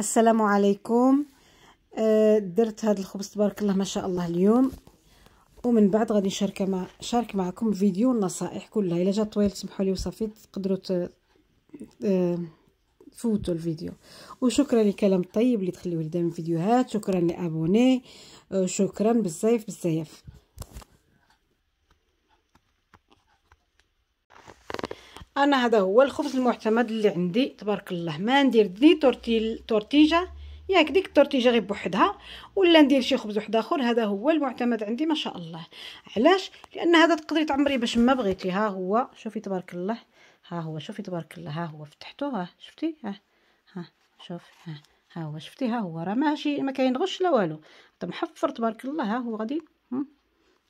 السلام عليكم آه، درت هذا الخبز تبارك الله ما شاء الله اليوم ومن بعد غادي نشارك مع شارك معكم فيديو النصائح كلها الا جا طويل سمحوا لي وصافي تقدروا ت... آه، تفوتوا الفيديو وشكرا لكلام الطيب اللي تخليوه لي دائما فيديوهات شكرا لابوني آه، شكرا بزاف بزاف انا هذا هو الخبز المعتمد اللي عندي تبارك الله ما ندير دي تورتيل تورتيجه ياك ديك التورتيجه غير بوحدها ولا ندير شي خبز واحد اخر هذا هو المعتمد عندي ما شاء الله علاش لان هذا تقدري تعمري باش ما بغيتي ها هو شوفي تبارك الله ها هو شوفي تبارك الله ها هو فتحتو ها شفتي ها ها شوفي ها ها هو شفتي ها هو راه ماشي ما غش لا والو محفر تبارك الله ها هو غادي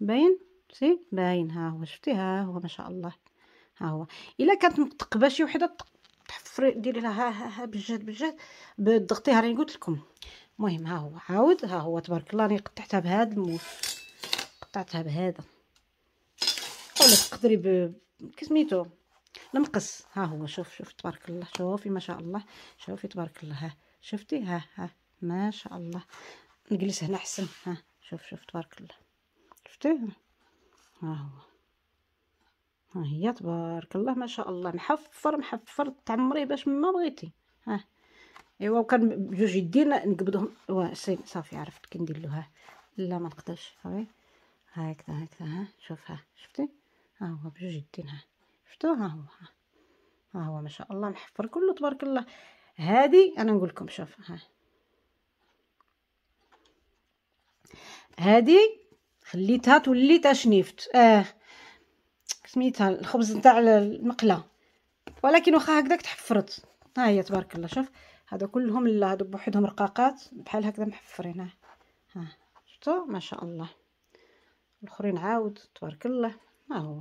باين سي باين ها هو شفتي ها هو ما شاء الله ها هو الا كانت مطقبه شي وحده تحفري ديري لها ها ها بالجهد بالجهد بضغطيها راني قلت لكم المهم ها هو عاود ها هو تبارك الله راني قطعتها بهذا الموس قطعتها بهذا ولا تقدري ب كسميتو المقص ها هو شوف شوف تبارك الله شوفي ما شاء الله شوفي تبارك الله ها شفتي ها ها ما شاء الله نجلس هنا احسن ها شوف شوف تبارك الله شفتي ها هو هي تبارك الله ما شاء الله محفر محفر تعمريه باش ما بغيتي ها ايوا وكان بجوج يدين نقبضهم وا سي صافي عرفت كي ندير له ها لا ما نقدرش صافي هكذا هكذا ها شوف ها شفتي ها هو بجوج يدين ها شفتو ها هو ها, ها هو ما شاء الله محفر كله تبارك الله هادي انا نقول لكم شوف ها هادي خليتها تولي تشنيفت اه سميتها الخبز نتاع المقله ولكن واخا هكذاك تحفرت ها هي تبارك الله شوف هادو كلهم لا هادو بوحدهم رقاقات بحال هكذا محفرين ها ها شفتوا ما شاء الله الاخرين عاود تبارك الله ما هو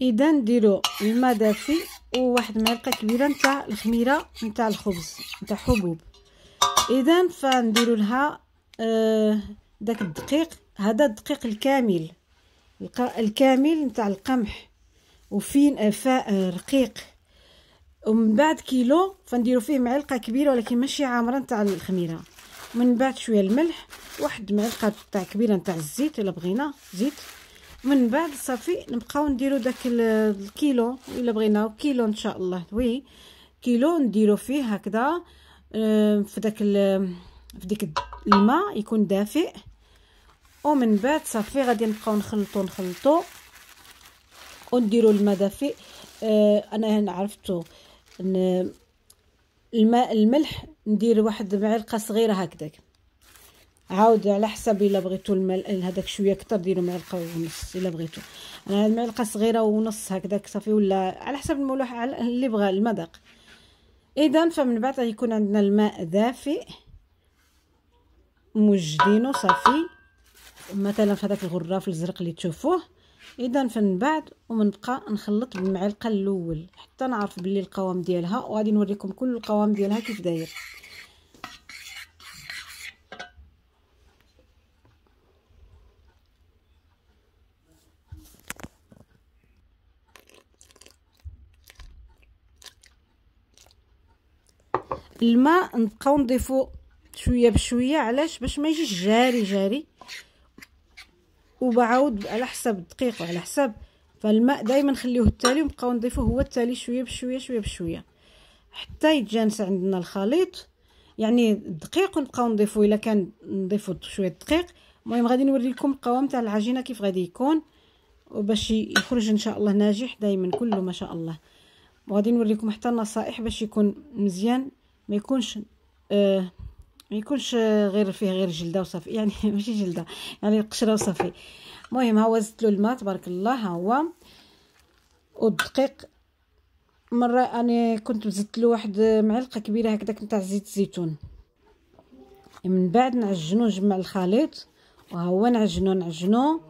اذا نديرو الماء دافي وواحد معلقه كبيره نتاع الخميره نتاع الخبز نتاع حبوب اذا فنديرو لها آه داك الدقيق هذا الدقيق الكامل الكامل نتاع القمح وفين فاء رقيق ومن بعد كيلو فنديرو فيه معلقه كبيره ولكن ماشي عامره نتاع الخميره من بعد شويه الملح واحد معلقه تاع كبيره نتاع الزيت الا بغينا زيت من بعد صافي نبقاو نديرو داك الكيلو الا بغينا كيلو ان شاء الله وي كيلو نديرو فيه هكذا آه، في داك في ديك الماء يكون دافئ ومن بعد صافي غادي نبقاو نخلطو نخلطو ونديرو الماء دافئ آه انا عرفتو الماء الملح ندير واحد معلقه صغيره هكذاك عاود على حسب الا بغيتو الماء هذاك شويه كتر ديروا معلقه ونص الا بغيتو انا هاد معلقه صغيره ونص هكذاك صافي ولا على حسب الملوح اللي بغى المذاق اذا فمن بعد غيكون عندنا الماء دافئ موجدينه صافي مثلا في هذاك الغراف الازرق اللي تشوفوه اذا فمن بعد ونبقى نخلط بالمعلقه الاول حتى نعرف بلي القوام ديالها وغادي نوريكم كل القوام ديالها كيف داير الماء نبقاو نضيفو شويه بشويه علاش باش ما يجيش جاري جاري وبعاود على حسب الدقيق على حسب فالماء دائما نخليوه التالي ونبقاو نضيفوه هو التالي شويه بشويه شويه بشويه حتى يتجانس عندنا الخليط يعني الدقيق ونبقاو نضيفو الا كان نضيفو شويه دقيق المهم غادي نوري لكم القوام تاع العجينه كيف غادي يكون وباش يخرج ان شاء الله ناجح دائما كله ما شاء الله وغادي نوري لكم حتى النصائح باش يكون مزيان ما يكونش آه ما يكونش غير فيه غير جلده وصافي يعني ماشي جلده يعني القشره وصافي المهم ها هو زدت له الماء تبارك الله ها هو والدقيق مره انا كنت زدت له واحد معلقه كبيره هكذاك نتاع زيت الزيتون من بعد نعجنو نجمع الخليط وها هو نعجنو نعجنو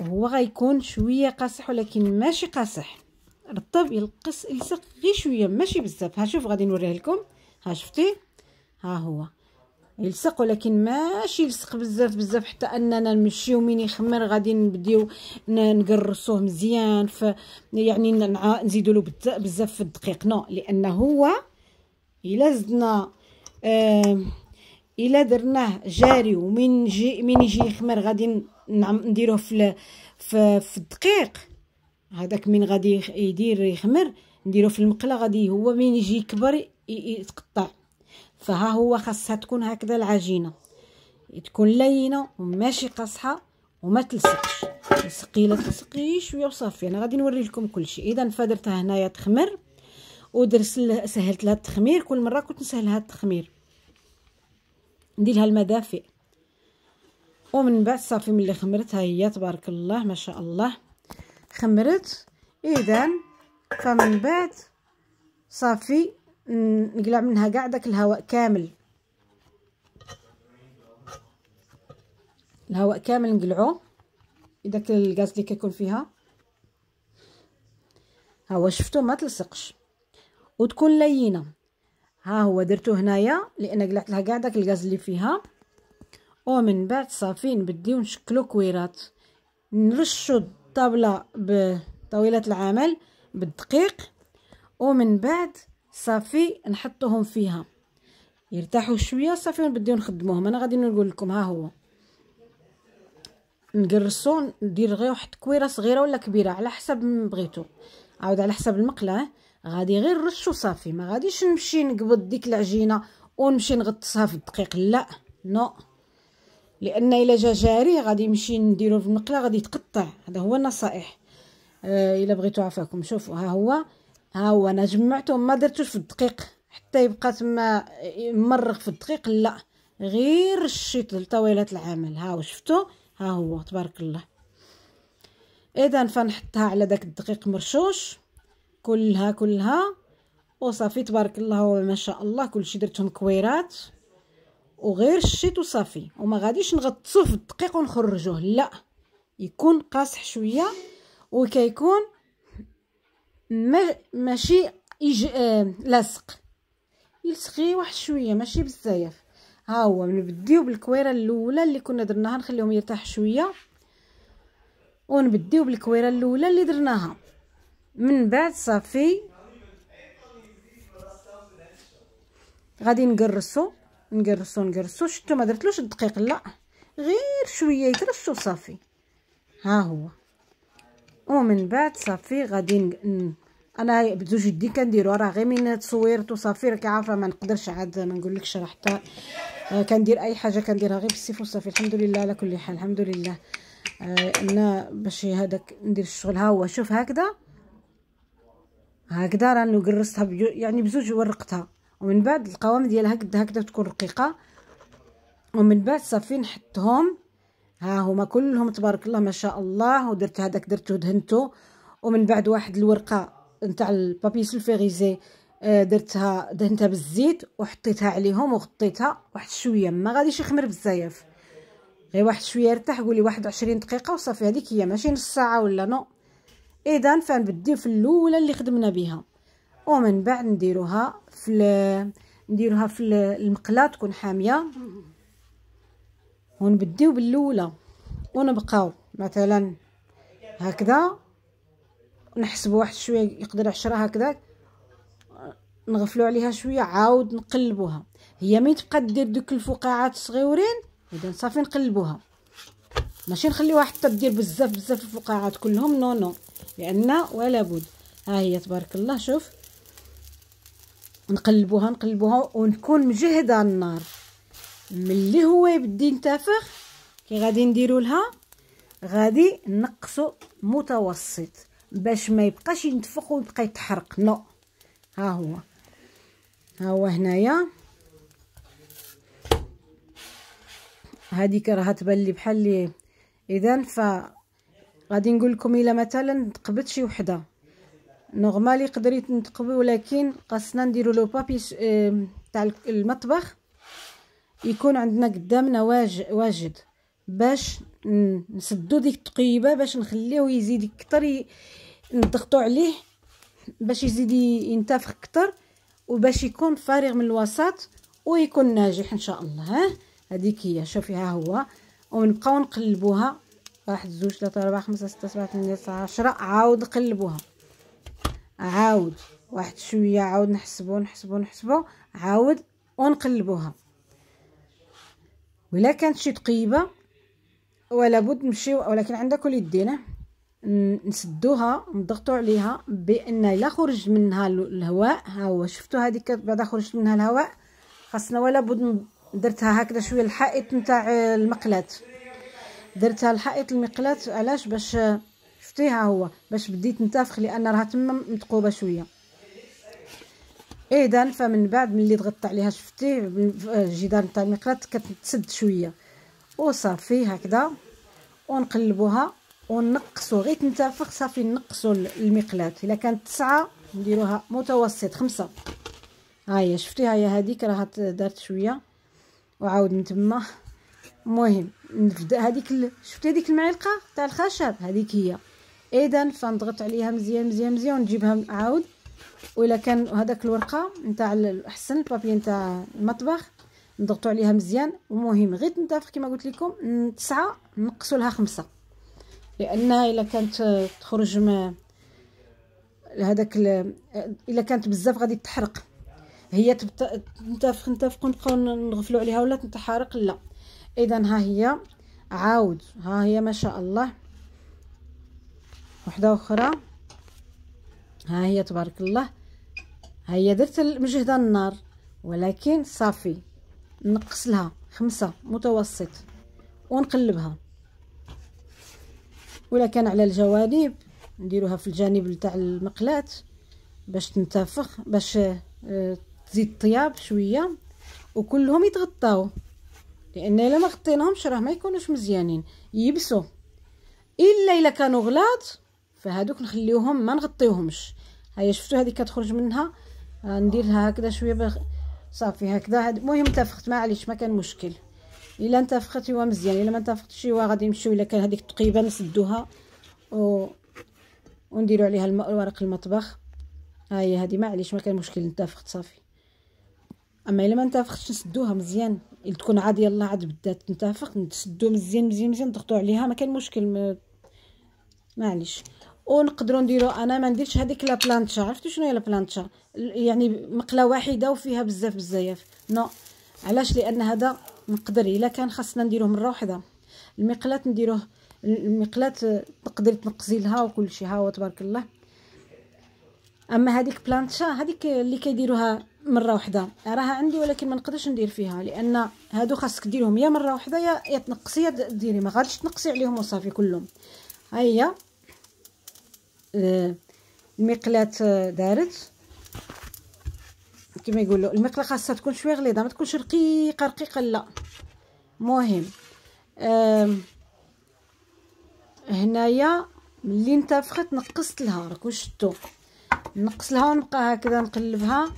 وهو غيكون شويه قاصح ولكن ماشي قاصح رطب يلقص يلصق غير شويه ماشي بزاف ها شوف غادي نوريه لكم ها شفتي ها هو يلصق ولكن ماشي يلصق بزاف بزاف حتى اننا نمشيو من يخمر غادي نبديو نقرصوه مزيان ف يعني نزيدوا له بزاف في الدقيق نو لان هو الا زدنا الا درناه جاري ومن جي من يجي يخمر غادي نعم- نديروه في في الدقيق هذاك من غادي يدير يخمر نديروه في المقله غادي هو من يجي يكبر يتقطع فها هو خاصها تكون هكذا العجينه تكون لينه وماشي قاصحه وما تلصقش تلصقي لا تلصقي شويه وصافي انا غادي نوري لكم كلشي اذا فدرتها هنايا تخمر ودرت سهلت لها التخمير كل مره كنت نسهلها التخمير ندير لها المدافئ ومن بعد صافي ملي خمرتها هي تبارك الله ما شاء الله خمرت اذا فمن بعد صافي نقلع منها كاع داك الهواء كامل الهواء كامل نقلعو داك الغاز اللي كيكون فيها ها هو شفتو ما تلصقش وتكون لينه ها هو درتو هنايا لان قلعت لها كاع داك الغاز اللي فيها ومن بعد صافي نبديو نشكلو كويرات نرشو الطابله بطاوله العمل بالدقيق ومن بعد صافي نحطوهم فيها يرتاحوا شويه صافي ونبداو نخدموهم انا غادي نقول لكم ها هو نقرصو ندير غير واحد كويره صغيره ولا كبيره على حسب ما بغيتو عاود على حسب المقله غادي غير نرشو صافي ما غاديش نمشي نقبض ديك العجينه ونمشي نغطسها في الدقيق لا نو لان الا جا جاري غادي نمشي نديرو في المقله غادي يتقطع هذا هو النصائح آه، الا بغيتو عفاكم شوفوا ها هو ها هو انا جمعتهم ما درتوش في الدقيق حتى يبقى تما مرق في الدقيق لا غير رشيت لطويله العمل ها هو شفتو ها هو تبارك الله اذا فنحطها على داك الدقيق مرشوش كلها كلها وصافي تبارك الله ما شاء الله كلشي درتهم كويرات وغير شيت وصافي وما غاديش نغطسوه في الدقيق ونخرجوه لا يكون قاصح شويه وكيكون ماشي يج... آه... لاصق يلصقي واحد شويه ماشي بزاف ها هو نبديو بالكويره الاولى اللي كنا درناها نخليهم يرتاح شويه ونبديو بالكويره الاولى اللي درناها من بعد صافي غادي نقرصو نقرصو نقرصو شتو ما درتلوش الدقيق لا غير شويه يترش صافي ها هو ومن بعد صافي غادي انا بزوج جدي كنديرو راه غير من تصويرت وصافي راكي عارفه ما نقدرش عاد ما نقولكش راه حتى آه، كندير اي حاجه كنديرها غير بالسيف وصافي الحمد لله على كل حال الحمد لله آه، انا باش هذاك ندير الشغل ها هو شوف هكذا هكذا راني قرصتها يعني بزوج ورقتها ومن بعد القوام ديالها هكذا هكذا تكون رقيقه ومن بعد صافي نحطهم ها هما كلهم تبارك الله ما شاء الله ودرت هذاك درته دهنته ومن بعد واحد الورقه نتاع البابي سولفيريزي آه، درتها دهنتها بالزيت وحطيتها عليهم وغطيتها واحد شويه ما غاديش يخمر بزاف غير واحد شويه يرتاح قولي واحد وعشرين دقيقه وصافي هذيك هي ماشي نص ساعه ولا نو اذا فنبديو في الاولى اللي خدمنا بها ومن بعد نديروها في نديروها في المقله تكون حاميه ونبديو بالاولى ونبقاو مثلا هكذا نحسبوا واحد شويه يقدر عشرة هكذاك نغفلو عليها شويه عاود نقلبوها هي مين تبقى دير دوك الفقاعات صغيورين اذا صافي نقلبوها ماشي نخليوها حتى دير بزاف بزاف الفقاعات كلهم نو نو لان ولا بد ها هي تبارك الله شوف نقلبوها نقلبوها ونكون مجهده النار ملي هو يبدي ينتفخ كي غادي نديرو لها غادي نقصو متوسط باش ما يبقاش ينتفخ ويبقى يتحرق نو ها هو ها هو هنايا هذيك راها تبان لي بحال لي اذا ف غادي نقول لكم الا مثلا تقبت شي وحده نورمال يقدر نتقبي ولكن خاصنا نديرو لو بابي آه، تاع المطبخ يكون عندنا قدامنا واجد باش نسدو ديك التقيبه باش نخليه يزيد اكثر نضغطوا عليه باش يزيد ينتفخ اكثر وباش يكون فارغ من الوسط ويكون ناجح ان شاء الله ها هذيك هي شوفي ها هو ونبقاو نقلبوها واحد زوج ثلاثة أربعة خمسة ستة سبعة ثمانية تسعة عشرة عاود قلبوها عاود واحد شوية عاود نحسبو نحسبو نحسبو عاود ونقلبوها ولا كانت شي تقيبة ولا بد نمشيو ولكن عندك اليدين نسدوها نضغطوا عليها بان الا خرج منها الهواء ها هو شفتوا هذيك بعدا خرج منها الهواء خاصنا ولا بد درتها هكذا شويه الحائط نتاع المقلاه درتها الحائط المقلاه علاش باش شفتيها هو باش بديت نتفخ لان راها تما متقوبه شويه اذا فمن بعد ملي ضغطت عليها شفتيه آه، الجدار نتاع المقلاه كتسد شويه وصافي هكذا ونقلبوها ونقصوا غير تنتفخ صافي نقصوا المقلاه الا كانت تسعة نديروها متوسط خمسة ها هي شفتي ها هي هذيك راه دارت شويه وعاود من تما المهم نبدا هذيك ال... شفتي هذيك المعلقه تاع الخشب هذيك هي اذا فنضغط عليها مزيان مزيان مزيان ونجيبها عاود وإلا كان هذاك الورقه نتاع احسن البابي نتاع المطبخ نضغطوا عليها مزيان المهم غير تنتفخ كما قلت لكم تسعة نقصوا لها خمسة لانها الا كانت تخرج ما هذاك الا كانت بزاف غادي تحرق هي تنتفخ نتفقوا نبقاو نغفلوا عليها ولا تنتحرق لا اذا ها هي عاود ها هي ما شاء الله وحده اخرى ها هي تبارك الله ها هي درت مجهده النار ولكن صافي نقص لها خمسة متوسط ونقلبها ولا كان على الجوانب نديروها في الجانب تاع المقلات باش تنتفخ باش آه، تزيد الطياب شويه وكلهم يتغطاو لان الا ما غطيناهمش راه ما يكونوش مزيانين يبسوا الا الا كانوا غلاط فهادوك نخليوهم ما نغطيوهمش هيا شفتوا هذه كتخرج منها آه، نديرها هكذا شويه صافي هكذا المهم تفخت معليش ما كان مشكل الا انتفخت هو مزيان الا ما انتفختش هو غادي نمشيو الا كان هذيك التقيبه نسدوها و ونديروا عليها الماء ورق المطبخ ها هي هذه معليش ما كان مشكل انتفخت صافي اما الا ما انتفختش نسدوها مزيان الا تكون عاد يلا عاد بدات تنتفخ نسدو مزيان مزيان مزيان نضغطوا عليها ما كان مشكل م... معليش ونقدروا نديرو انا ما نديرش هذيك لا بلانشا عرفتوا شنو هي لا بلانشا يعني مقله واحده وفيها بزاف بزاف نو علاش لان هذا نقدر الا كان خاصنا نديروه مره واحده المقلات نديروه المقلات تقدري تنقزي لها وكل شيء ها هو تبارك الله اما هذيك بلانتشا هذيك اللي كيديروها مره واحده راها عندي ولكن ما نقدرش ندير فيها لان هادو خاصك ديرهم يا مره واحده يا يا تنقصي يا ديري ما غاديش تنقصي عليهم وصافي كلهم ها هي آه، المقلات دارت كما يقولوا المقله خاصها تكون شويه غليظه ما تكونش رقيقه رقيقه لا مهم هنايا ملي انتفخت نقصت لها راكم شفتوا نقص لها ونبقى هكذا نقلبها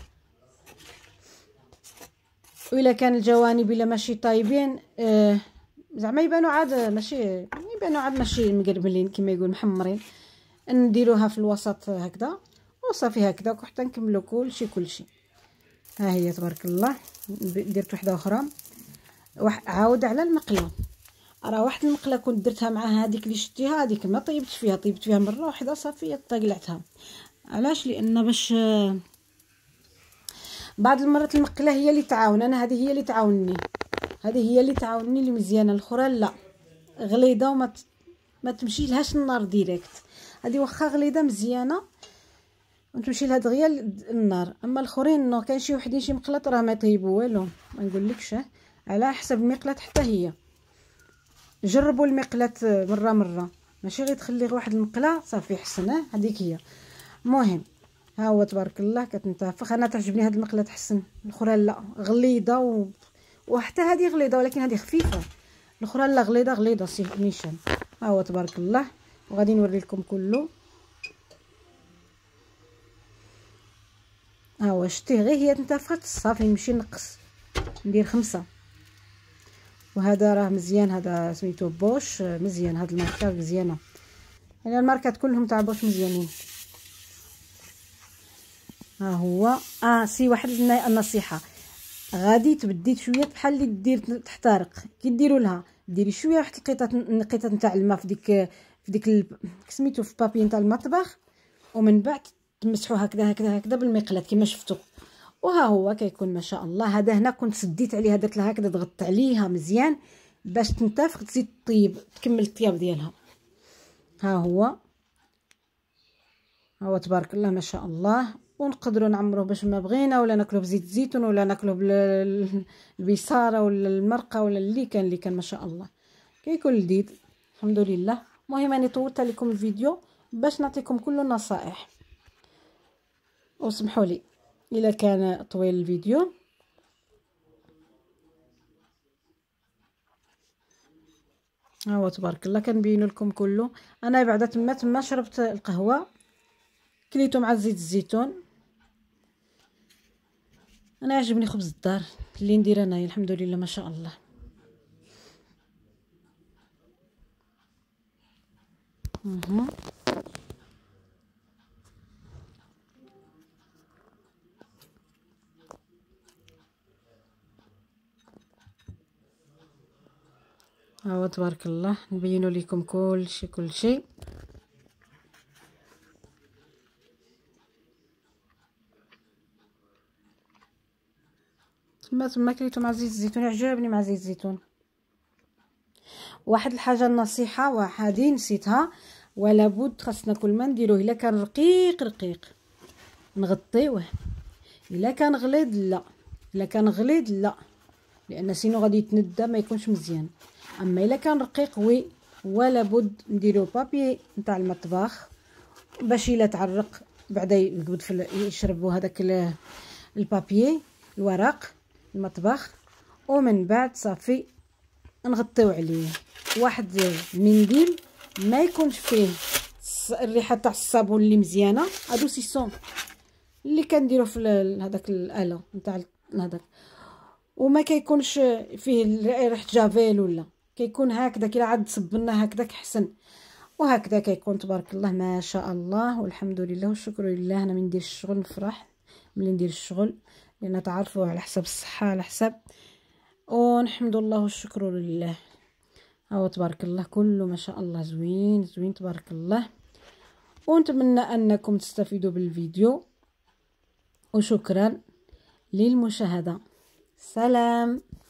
وإلا كان الجوانب الا ماشي طايبين آه زعما يبانو عاد ماشي يبانو عاد ماشي مقربلين كما يقول محمرين نديروها في الوسط هكذا وصافي هكذا وحتى نكملو كلشي كلشي ها هي تبارك الله درت وحده اخرى عاود على المقله راه واحد المقله كنت درتها مع هذيك اللي شتيها هذيك ما طيبتش فيها طيبت فيها مره واحده صافي طقلعتها علاش لان باش بعض المرات المقله هي اللي تعاون انا هذه هي اللي تعاونني هذه هي اللي تعاونني اللي مزيانه الاخرى لا غليظه وما ما تمشي لهاش النار ديريكت هذه واخا غليظه مزيانه وتمشي لهاد غيا النار اما الاخرين نو كاين شي وحدين شي مقلط راه ما يطيبوا والو ما نقولكش على حسب المقلات حتى هي جربوا المقلات مره مره ماشي غير تخلي واحد المقله صافي حسن هذيك هي المهم ها هو تبارك الله كتنتفخ انا تعجبني هاد المقله تحسن الاخرى لا غليظه و... وحتى هذه غليظه ولكن هذه خفيفه الاخرى لا غليظه غليظه سي نيشان ها هو تبارك الله وغادي نوري لكم كله شتيه غير هي تنتفخت صافي نمشي نقص ندير خمسة وهذا راه مزيان هذا سميتو بوش مزيان هاد الماركات مزيانه يعني الماركات كلهم تاع بوش مزيانين ها هو اه سي واحد النصيحه غادي تبدي شويه بحال اللي دير تحترق كي ديرولها لها ديري شويه واحد القطعه القطعه نتاع الما في ديك في ديك سميتو في بابي نتاع المطبخ ومن بعد تمسحوه هكذا هكذا هكذا بالمقلاه كما شفتوا وها هو كيكون ما شاء الله هذا هنا كنت سديت درت لها هكذا ضغطت عليها مزيان باش تنتفخ تزيد طيب تكمل الطياب ديالها ها هو ها هو تبارك الله ما شاء الله ونقدروا نعمروه باش ما بغينا ولا ناكلوه بزيت الزيتون ولا ناكلوه بالبيصاره ولا المرقه ولا اللي كان اللي كان ما شاء الله كيكون لذيذ الحمد لله المهم اني طولت لكم الفيديو باش نعطيكم كل النصائح وسمحوا لي الا كان طويل الفيديو ها هو تبارك الله كنبين لكم كله انا بعد تما تما شربت القهوه كليته مع زيت الزيتون انا عجبني خبز الدار اللي ندير انايا الحمد لله ما شاء الله مهم. هاو تبارك الله نبينو لكم كلشي كلشي تما تما كليتو مع زيت الزيتون عجبني مع زيت الزيتون واحد الحاجه النصيحه وهذه نسيتها ولا بد خاصنا كل ما نديروه الا كان رقيق رقيق نغطيوه الا كان غليظ لا الا كان غليظ لا لان سينو غادي يتندى ما يكونش مزيان اما الا كان رقيق وي ولا بد نديرو بابي نتاع المطبخ باش الا تعرق بعدا يقبض في يشربوا هذاك البابي الورق المطبخ ومن بعد صافي نغطيو عليه واحد المنديل ما يكونش فيه الريحه تاع الصابون اللي مزيانه هادو سيسون اللي كنديرو في هذاك الاله نتاع هذاك وما كيكونش فيه ريحه جافيل ولا كيكون هكذا كي عاد صبنا هكذاك حسن وهكذا كيكون تبارك الله ما شاء الله والحمد لله والشكر لله انا من ندير الشغل نفرح ملي ندير الشغل لان تعرفوا على حسب الصحه على حسب ونحمد الله والشكر لله هو تبارك الله كله ما شاء الله زوين زوين تبارك الله ونتمنى انكم تستفيدوا بالفيديو وشكرا للمشاهده سلام